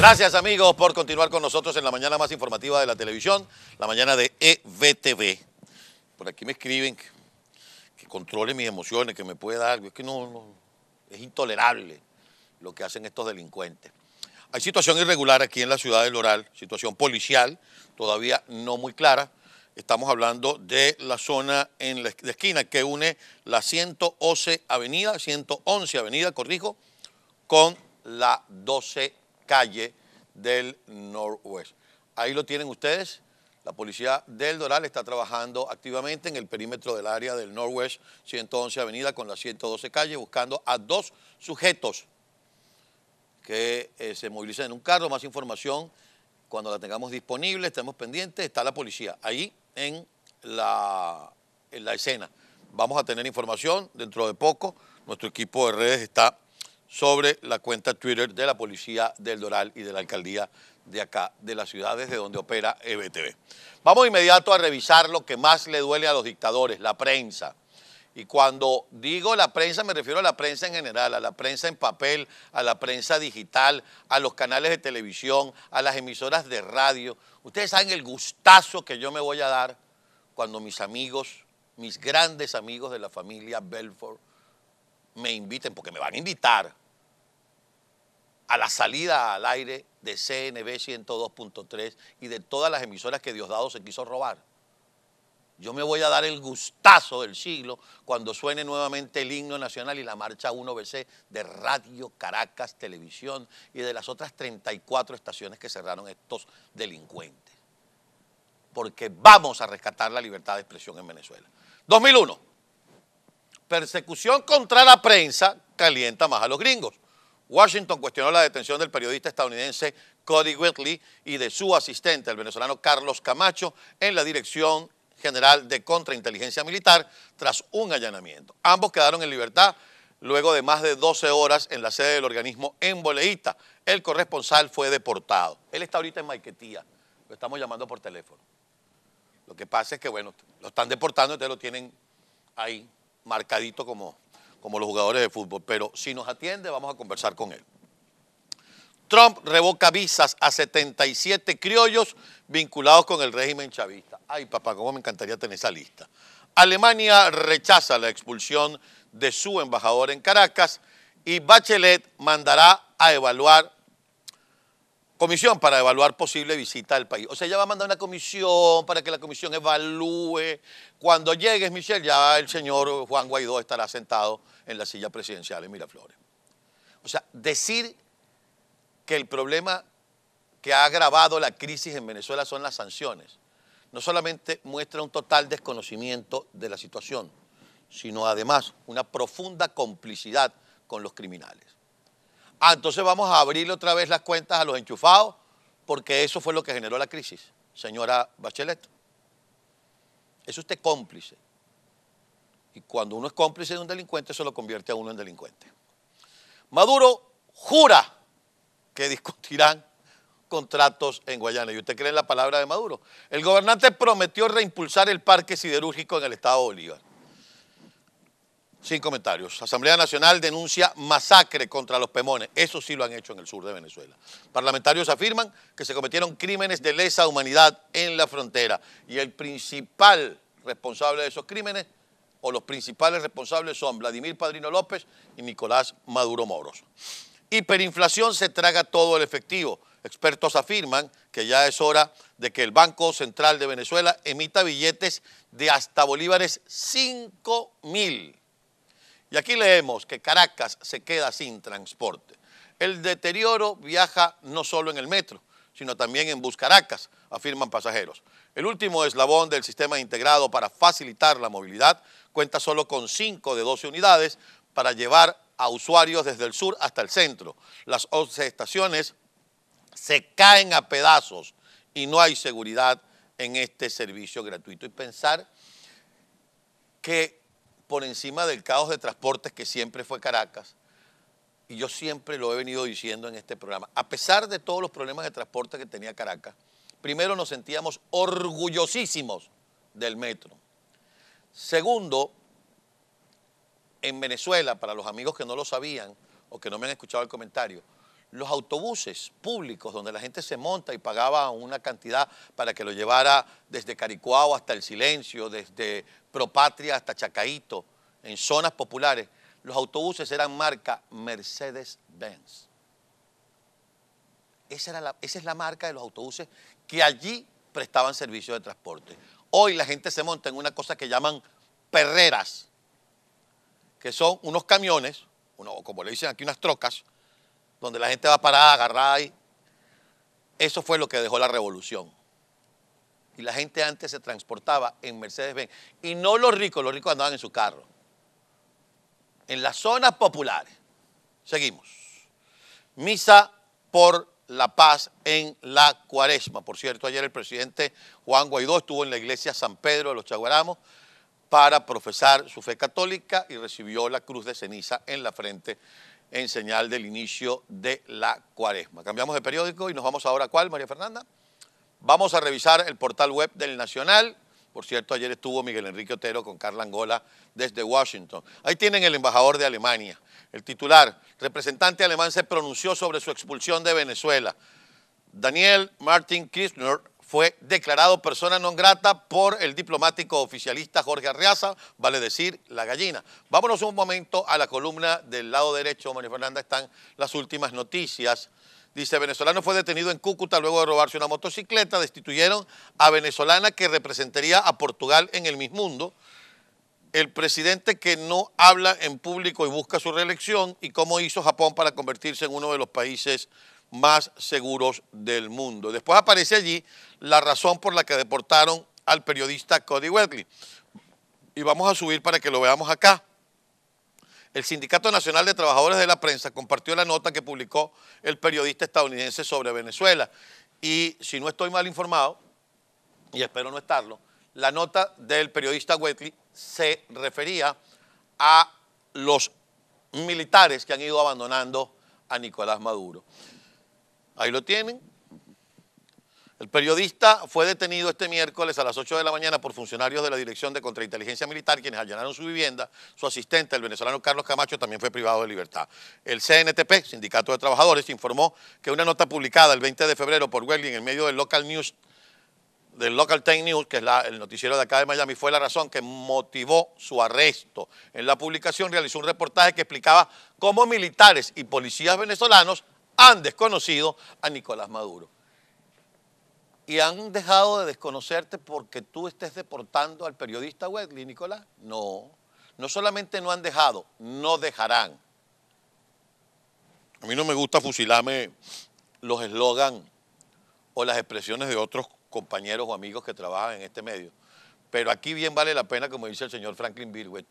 Gracias amigos por continuar con nosotros en la mañana más informativa de la televisión, la mañana de EVTV. Por aquí me escriben que, controle mis emociones, que me pueda algo. Es que no, es intolerable lo que hacen estos delincuentes. Hay situación irregular aquí en la ciudad de Loral, situación policial todavía no muy clara. Estamos hablando de la zona en la esquina que une la 111 Avenida, 111 Avenida, corrijo, con la 12 calle del Northwest. Ahí lo tienen ustedes. La policía del Doral está trabajando activamente en el perímetro del área del Northwest 111 Avenida con la 112 calle, buscando a dos sujetos que eh, se movilizan en un carro. Más información cuando la tengamos disponible, estemos pendientes. Está la policía ahí en la, en la escena. Vamos a tener información dentro de poco. Nuestro equipo de redes está sobre la cuenta Twitter de la Policía del Doral y de la Alcaldía de acá, de las ciudades de donde opera EBTV. Vamos inmediato a revisar lo que más le duele a los dictadores, la prensa. Y cuando digo la prensa, me refiero a la prensa en general, a la prensa en papel, a la prensa digital, a los canales de televisión, a las emisoras de radio. Ustedes saben el gustazo que yo me voy a dar cuando mis amigos, mis grandes amigos de la familia Belfort, me inviten, porque me van a invitar, a la salida al aire de CNB 102.3 y de todas las emisoras que Diosdado se quiso robar. Yo me voy a dar el gustazo del siglo cuando suene nuevamente el himno nacional y la marcha 1BC de Radio Caracas Televisión y de las otras 34 estaciones que cerraron estos delincuentes. Porque vamos a rescatar la libertad de expresión en Venezuela. 2001 persecución contra la prensa calienta más a los gringos. Washington cuestionó la detención del periodista estadounidense Cody Whitley y de su asistente, el venezolano Carlos Camacho, en la Dirección General de Contrainteligencia Militar tras un allanamiento. Ambos quedaron en libertad luego de más de 12 horas en la sede del organismo en Boleíta. El corresponsal fue deportado. Él está ahorita en Maiquetía. Lo estamos llamando por teléfono. Lo que pasa es que, bueno, lo están deportando, ustedes lo tienen ahí marcadito como, como los jugadores de fútbol, pero si nos atiende vamos a conversar con él. Trump revoca visas a 77 criollos vinculados con el régimen chavista. Ay, papá, cómo me encantaría tener esa lista. Alemania rechaza la expulsión de su embajador en Caracas y Bachelet mandará a evaluar comisión para evaluar posible visita al país. O sea, ella va a mandar una comisión para que la comisión evalúe. Cuando llegues, Michelle, ya el señor Juan Guaidó estará sentado en la silla presidencial en Miraflores. O sea, decir que el problema que ha agravado la crisis en Venezuela son las sanciones, no solamente muestra un total desconocimiento de la situación, sino además una profunda complicidad con los criminales. Ah, entonces vamos a abrirle otra vez las cuentas a los enchufados, porque eso fue lo que generó la crisis, señora Bachelet. Es usted cómplice. Y cuando uno es cómplice de un delincuente, eso lo convierte a uno en delincuente. Maduro jura que discutirán contratos en Guayana. ¿Y usted cree en la palabra de Maduro? El gobernante prometió reimpulsar el parque siderúrgico en el estado de Bolívar. Sin comentarios. Asamblea Nacional denuncia masacre contra los pemones. Eso sí lo han hecho en el sur de Venezuela. Parlamentarios afirman que se cometieron crímenes de lesa humanidad en la frontera. Y el principal responsable de esos crímenes, o los principales responsables, son Vladimir Padrino López y Nicolás Maduro Moros. Hiperinflación se traga todo el efectivo. Expertos afirman que ya es hora de que el Banco Central de Venezuela emita billetes de hasta bolívares 5 mil y aquí leemos que Caracas se queda sin transporte. El deterioro viaja no solo en el metro, sino también en Bus Caracas, afirman pasajeros. El último eslabón del sistema integrado para facilitar la movilidad cuenta solo con 5 de 12 unidades para llevar a usuarios desde el sur hasta el centro. Las 11 estaciones se caen a pedazos y no hay seguridad en este servicio gratuito. Y pensar que por encima del caos de transportes que siempre fue Caracas. Y yo siempre lo he venido diciendo en este programa. A pesar de todos los problemas de transporte que tenía Caracas, primero nos sentíamos orgullosísimos del metro. Segundo, en Venezuela, para los amigos que no lo sabían o que no me han escuchado el comentario, los autobuses públicos donde la gente se monta y pagaba una cantidad para que lo llevara desde Caricuao hasta El Silencio, desde Propatria hasta Chacaito, en zonas populares, los autobuses eran marca Mercedes-Benz. Esa, es la marca de los autobuses que allí prestaban servicio de transporte. Hoy la gente se monta en una cosa que llaman perreras, que son unos camiones, uno, como le dicen aquí, unas trocas, donde la gente va parada, agarrada ahí. Eso fue lo que dejó la revolución. Y la gente antes se transportaba en Mercedes-Benz. Y no los ricos, los ricos andaban en su carro. En las zonas populares. Seguimos. Misa por la paz en la cuaresma. Por cierto, ayer el presidente Juan Guaidó estuvo en la iglesia San Pedro de los Chaguaramos para profesar su fe católica y recibió la cruz de ceniza en la frente en señal del inicio de la cuaresma. Cambiamos de periódico y nos vamos ahora a cuál, María Fernanda. Vamos a revisar el portal web del Nacional. Por cierto, ayer estuvo Miguel Enrique Otero con Carla Angola desde Washington. Ahí tienen el embajador de Alemania. El titular, representante alemán, se pronunció sobre su expulsión de Venezuela. Daniel Martin Kirchner fue declarado persona non grata por el diplomático oficialista Jorge Arriaza, vale decir, la gallina. Vámonos un momento a la columna del lado derecho, María Fernanda, están las últimas noticias. Dice, venezolano fue detenido en Cúcuta luego de robarse una motocicleta, destituyeron a venezolana que representaría a Portugal en el mismo mundo, El presidente que no habla en público y busca su reelección y cómo hizo Japón para convertirse en uno de los países más seguros del mundo. Después aparece allí la razón por la que deportaron al periodista Cody Welkley. Y vamos a subir para que lo veamos acá. El Sindicato Nacional de Trabajadores de la Prensa compartió la nota que publicó el periodista estadounidense sobre Venezuela. Y si no estoy mal informado, y espero no estarlo, la nota del periodista Wetley se refería a los militares que han ido abandonando a Nicolás Maduro. Ahí lo tienen. El periodista fue detenido este miércoles a las 8 de la mañana por funcionarios de la Dirección de Contrainteligencia Militar, quienes allanaron su vivienda. Su asistente, el venezolano Carlos Camacho, también fue privado de libertad. El CNTP, Sindicato de Trabajadores, informó que una nota publicada el 20 de febrero por Welling en el medio del Local News, del Local Time News, que es el noticiero de acá de Miami, fue la razón que motivó su arresto. En la publicación realizó un reportaje que explicaba cómo militares y policías venezolanos han desconocido a Nicolás Maduro. Y han dejado de desconocerte porque tú estés deportando al periodista Wesley, Nicolás. No, no solamente no han dejado, no dejarán. A mí no me gusta fusilarme los eslogans o las expresiones de otros compañeros o amigos que trabajan en este medio. Pero aquí bien vale la pena, como dice el señor Franklin Birwe,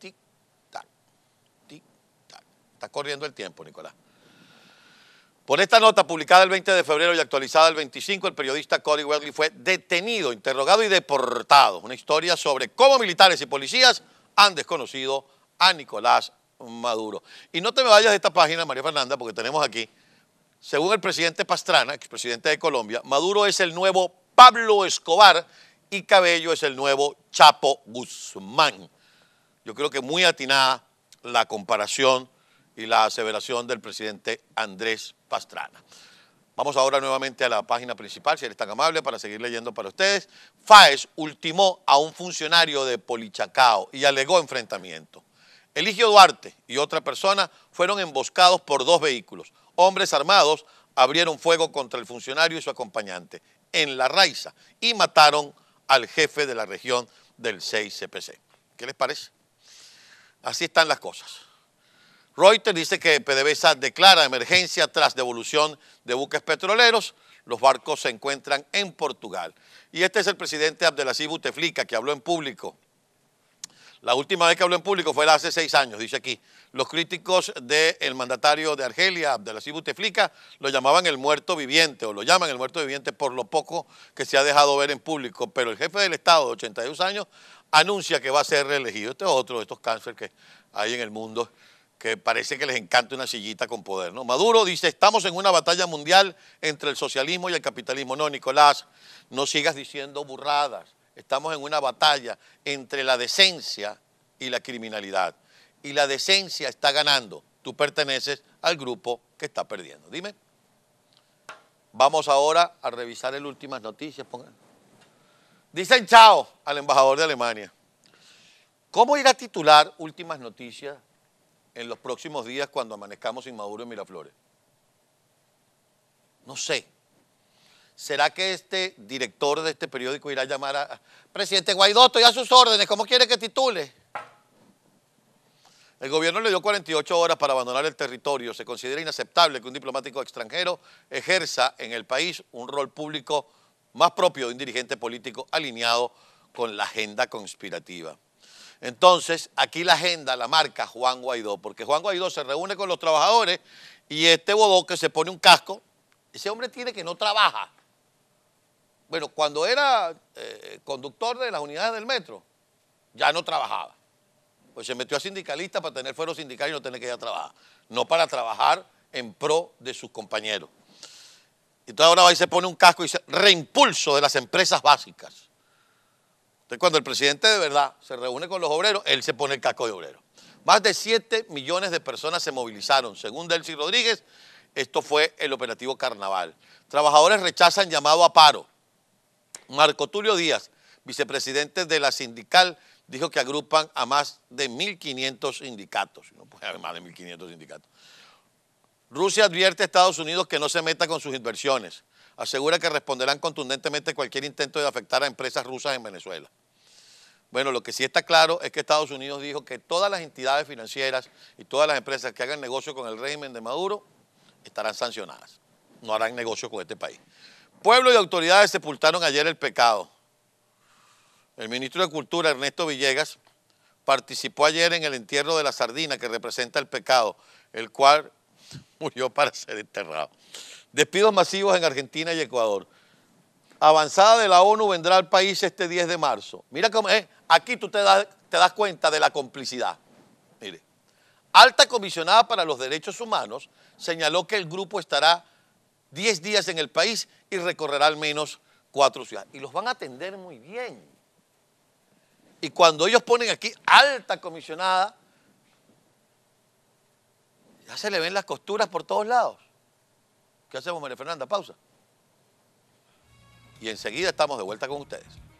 tic-tac, tic-tac. Está corriendo el tiempo, Nicolás. Con esta nota publicada el 20 de febrero y actualizada el 25, el periodista Cody Wegley fue detenido, interrogado y deportado. Una historia sobre cómo militares y policías han desconocido a Nicolás Maduro. Y no te me vayas de esta página, María Fernanda, porque tenemos aquí, según el presidente Pastrana, expresidente de Colombia, Maduro es el nuevo Pablo Escobar y Cabello es el nuevo Chapo Guzmán. Yo creo que muy atinada la comparación y la aseveración del presidente Andrés Pastrana. Vamos ahora nuevamente a la página principal, si eres tan amable, para seguir leyendo para ustedes. FAES ultimó a un funcionario de Polichacao y alegó enfrentamiento. Eligio Duarte y otra persona fueron emboscados por dos vehículos. Hombres armados abrieron fuego contra el funcionario y su acompañante en La Raiza y mataron al jefe de la región del 6CPC. ¿Qué les parece? Así están las cosas. Reuters dice que PDVSA declara emergencia tras devolución de buques petroleros. Los barcos se encuentran en Portugal. Y este es el presidente Abdelaziz Bouteflika que habló en público. La última vez que habló en público fue hace seis años, dice aquí. Los críticos del mandatario de Argelia, Abdelaziz Bouteflika, lo llamaban el muerto viviente o lo llaman el muerto viviente por lo poco que se ha dejado ver en público. Pero el jefe del Estado de 82 años anuncia que va a ser reelegido. Este es otro de estos cánceres que hay en el mundo que parece que les encanta una sillita con poder. ¿no? Maduro dice, estamos en una batalla mundial entre el socialismo y el capitalismo. No, Nicolás, no sigas diciendo burradas. Estamos en una batalla entre la decencia y la criminalidad. Y la decencia está ganando. Tú perteneces al grupo que está perdiendo. Dime. Vamos ahora a revisar el últimas noticias. Pongan. Dicen chao al embajador de Alemania. ¿Cómo ir a titular últimas noticias en los próximos días cuando amanezcamos Maduro en Miraflores? No sé. ¿Será que este director de este periódico irá a llamar a, presidente Guaidó, estoy a sus órdenes, ¿cómo quiere que titule? El gobierno le dio 48 horas para abandonar el territorio. Se considera inaceptable que un diplomático extranjero ejerza en el país un rol público más propio de un dirigente político alineado con la agenda conspirativa. Entonces, aquí la agenda la marca Juan Guaidó, porque Juan Guaidó se reúne con los trabajadores y este bodó que se pone un casco, ese hombre tiene que no trabajar. Bueno, cuando era eh, conductor de las unidades del metro, ya no trabajaba. Pues se metió a sindicalista para tener fuero sindical y no tener que ir a trabajar. No para trabajar en pro de sus compañeros. Entonces ahora va y se pone un casco y dice reimpulso de las empresas básicas cuando el presidente de verdad se reúne con los obreros, él se pone el casco de obrero. Más de 7 millones de personas se movilizaron. Según Delcy Rodríguez, esto fue el operativo Carnaval. Trabajadores rechazan llamado a paro. Marco Tulio Díaz, vicepresidente de la sindical, dijo que agrupan a más de 1.500 sindicatos. No puede haber más de 1.500 sindicatos. Rusia advierte a Estados Unidos que no se meta con sus inversiones. Asegura que responderán contundentemente cualquier intento de afectar a empresas rusas en Venezuela. Bueno, lo que sí está claro es que Estados Unidos dijo que todas las entidades financieras y todas las empresas que hagan negocio con el régimen de Maduro estarán sancionadas. No harán negocio con este país. Pueblo y autoridades sepultaron ayer el pecado. El ministro de Cultura, Ernesto Villegas, participó ayer en el entierro de la sardina que representa el pecado, el cual murió para ser enterrado. Despidos masivos en Argentina y Ecuador avanzada de la ONU vendrá al país este 10 de marzo. Mira cómo es. Eh, aquí tú te das, te das cuenta de la complicidad. Mire, alta comisionada para los derechos humanos señaló que el grupo estará 10 días en el país y recorrerá al menos cuatro ciudades. Y los van a atender muy bien. Y cuando ellos ponen aquí alta comisionada, ya se le ven las costuras por todos lados. ¿Qué hacemos, María Fernanda? Pausa y enseguida estamos de vuelta con ustedes.